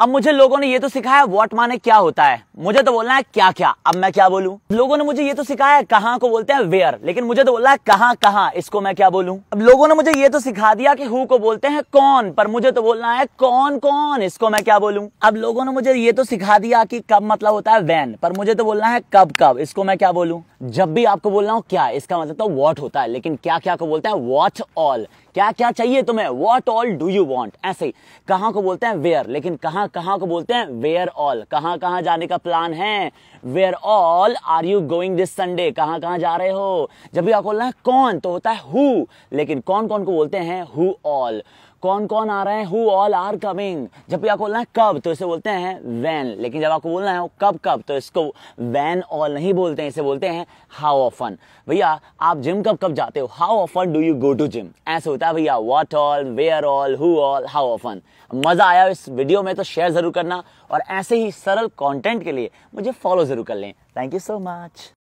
अब मुझे लोगों ने ये तो सिखाया वॉट माने क्या होता है मुझे तो बोलना है क्या क्या अब मैं क्या बोलूं लोगों ने मुझे ये तो सिखाया कहाँ को बोलते हैं वेयर लेकिन मुझे तो बोलना है कहाँ कहाँ इसको मैं क्या बोलूं अब लोगों ने मुझे ये तो सिखा दिया कि हु को बोलते हैं कौन पर मुझे तो बोलना है कौन कौन इसको मैं क्या बोलूं अब लोगों ने मुझे ये तो सिखा दिया कि कब मतलब होता है वैन पर मुझे तो बोलना है कब कब इसको मैं क्या बोलूं जब भी आपको बोलना हो क्या इसका मतलब तो वॉट होता है लेकिन क्या क्या को बोलते हैं वॉट ऑल क्या क्या चाहिए तुम्हें what all do you want ऐसे ही कहाँ को बोलते हैं वेयर लेकिन कहाँ कहाँ कहाँ को बोलते हैं वेयर ऑल कहाँ कहाँ जाने का प्लान है where all are you going this Sunday कहाँ कहाँ जा रहे हो जब भी आपको बोलना है कौन तो होता है हु लेकिन कौन कौन को बोलते हैं हु ऑल कौन कौन आ रहे हैं हु ऑल आर कमिंग जब भी आपको बोलना है कब तो इसे बोलते हैं वैन लेकिन जब आपको बोलना है कब कब तो इसको वैन ऑल नहीं बोलते हैं इसे बोलते हैं हाउ ऑफन भैया आप जिम कब कब जाते हो how often do you go to gym ऐसे होता है भैया what all where all who all how often मजा आया इस वीडियो में तो शेयर जरूर करना और ऐसे ही सरल कॉन्टेंट के लिए मुझे फॉलो जरूर कर लें थैंक यू सो मच